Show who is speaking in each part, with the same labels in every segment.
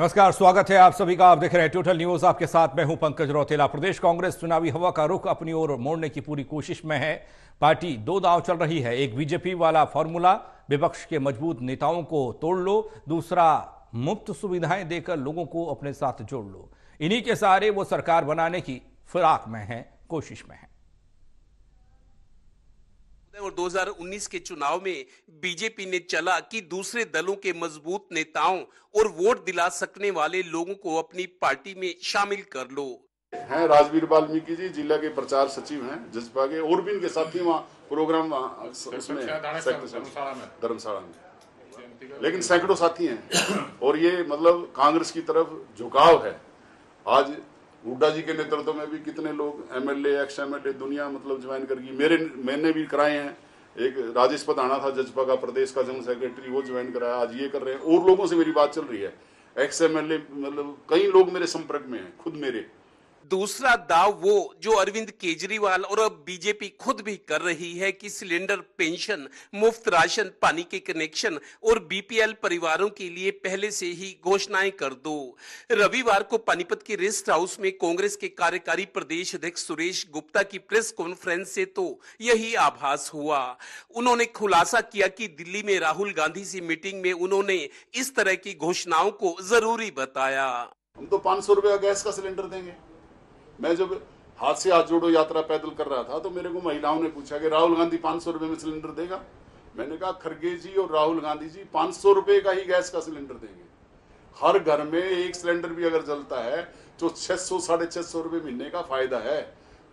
Speaker 1: नमस्कार स्वागत है आप सभी का आप देख रहे हैं टोटल न्यूज आपके साथ मैं हूं पंकज रौतेला प्रदेश कांग्रेस चुनावी हवा का रुख अपनी ओर मोड़ने की पूरी कोशिश में है पार्टी दो दांव चल रही है एक बीजेपी वाला फॉर्मूला विपक्ष के मजबूत नेताओं को तोड़ लो दूसरा मुफ्त सुविधाएं देकर लोगों को अपने साथ जोड़ लो इन्हीं के सहारे वो सरकार बनाने की फिराक में है कोशिश में है और 2019 के चुनाव में बीजेपी ने चला कि दूसरे दलों के मजबूत नेताओं और वोट दिला सकने वाले लोगों को अपनी पार्टी में शामिल कर लो
Speaker 2: हैं राजवीर वाल्मीकि जी जिला के प्रचार सचिव हैं जसपा के और भी इनके ही वहाँ प्रोग्राम उसमें धर्मशाला में लेकिन सैकड़ों साथी हैं और ये मतलब कांग्रेस की तरफ झुकाव है आज हुड्डा जी के नेतृत्व में भी कितने लोग एमएलए एक्स एमएलए दुनिया मतलब ज्वाइन गई मेरे मैंने भी कराए हैं एक राजेश पताना था जजपा का प्रदेश का जनरल सेक्रेटरी वो ज्वाइन कराया आज ये कर रहे हैं और लोगों से मेरी बात चल रही है एक्स एमएलए मतलब कई लोग मेरे संपर्क में हैं खुद मेरे दूसरा दाव वो जो
Speaker 1: अरविंद केजरीवाल और अब बीजेपी खुद भी कर रही है कि सिलेंडर पेंशन मुफ्त राशन पानी के कनेक्शन और बीपीएल परिवारों के लिए पहले से ही घोषणाएं कर दो रविवार को पानीपत के रेस्ट हाउस में कांग्रेस के कार्यकारी प्रदेश अध्यक्ष सुरेश गुप्ता की प्रेस कॉन्फ्रेंस से तो यही आभास हुआ उन्होंने खुलासा किया कि दिल्ली में राहुल गांधी से मीटिंग में उन्होंने इस तरह की घोषणाओं को जरूरी
Speaker 2: बताया हम तो पांच सौ रुपया गैस का सिलेंडर देंगे मैं जब हाथ से हाथ जोड़ो यात्रा पैदल कर रहा था तो मेरे को महिलाओं ने पूछा कि राहुल गांधी पाँच सौ रुपये में सिलेंडर देगा मैंने कहा खरगे जी और राहुल गांधी जी पाँच सौ रुपये का ही गैस का सिलेंडर देंगे हर घर में एक सिलेंडर भी अगर जलता है तो छः सौ साढ़े छः सौ रुपये महीने का फायदा है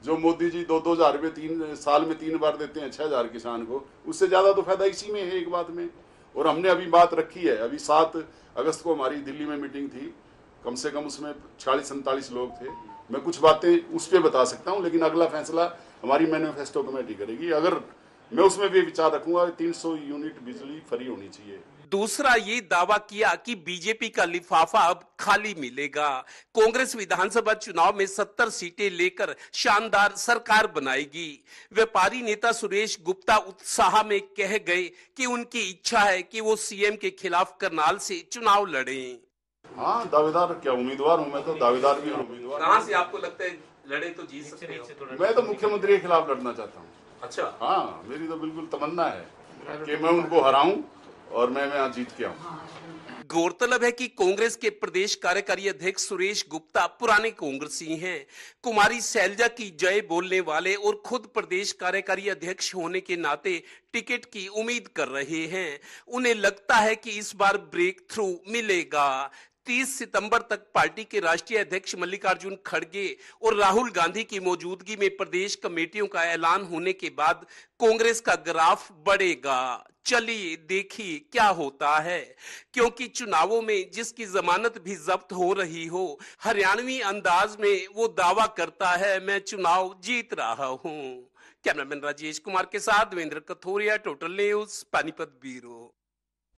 Speaker 2: जो मोदी जी दो दो हजार रुपये तीन साल में तीन बार देते हैं छः हजार किसान को उससे ज़्यादा तो फायदा इसी में है एक बात में और हमने अभी बात रखी है अभी सात अगस्त को हमारी दिल्ली में मीटिंग थी कम से कम उसमें चालीस सैंतालीस लोग थे मैं कुछ बातें उस पर बता सकता हूँ लेकिन अगला फैसला हमारी मैनिफेस्टो कमेटी करेगी अगर मैं उसमें भी विचार रखूंगा सौ यूनिट बिजली फ्री होनी चाहिए
Speaker 1: दूसरा ये दावा किया कि बीजेपी का लिफाफा अब खाली मिलेगा कांग्रेस विधानसभा चुनाव में सत्तर सीटें लेकर शानदार सरकार बनाएगी व्यापारी नेता सुरेश गुप्ता उत्साह में कह गए कि उनकी इच्छा है कि वो सीएम के खिलाफ करनाल से चुनाव लड़ें
Speaker 2: हाँ दावेदार क्या उम्मीदवार हूँ मैं तो दावेदार भी हूँ उम्मीदवार कहाँ से आपको
Speaker 1: लगता है लड़े तो जीत सकते हो
Speaker 2: मैं तो मुख्यमंत्री के खिलाफ लड़ना चाहता हूँ अच्छा हाँ मेरी तो बिल्कुल तमन्ना है कि मैं उनको हराऊं और मैं मैं जीत के आऊँ गौरतलब है कि कांग्रेस के
Speaker 1: प्रदेश कार्यकारी अध्यक्ष सुरेश गुप्ता पुराने कांग्रेसी हैं कुमारी सैलजा की जय बोलने वाले और खुद प्रदेश कार्यकारी अध्यक्ष होने के नाते टिकट की उम्मीद कर रहे हैं उन्हें लगता है कि इस बार ब्रेक थ्रू मिलेगा 30 सितंबर तक पार्टी के राष्ट्रीय अध्यक्ष मल्लिकार्जुन खड़गे और राहुल गांधी की मौजूदगी में प्रदेश कमेटियों का ऐलान होने के बाद कांग्रेस का ग्राफ बढ़ेगा चलिए देखिए क्या होता है क्योंकि चुनावों में जिसकी जमानत भी जब्त हो रही हो हरियाणवी अंदाज में वो दावा करता है मैं चुनाव जीत रहा हूँ कैमरामैन राजेश कुमार के साथ Devendra Kathoria total news Panipat bureau